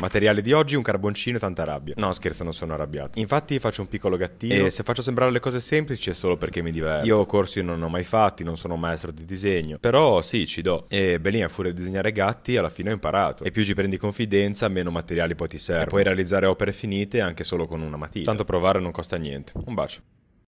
Materiale di oggi, un carboncino e tanta rabbia. No, scherzo, non sono arrabbiato. Infatti faccio un piccolo gattino e se faccio sembrare le cose semplici è solo perché mi diverto. Io corsi non ho mai fatti, non sono maestro di disegno, però sì, ci do. E beh, lì a furia di disegnare gatti alla fine ho imparato. E più ci prendi confidenza, meno materiali poi ti servono. E puoi realizzare opere finite anche solo con una matita. Tanto provare non costa niente. Un bacio.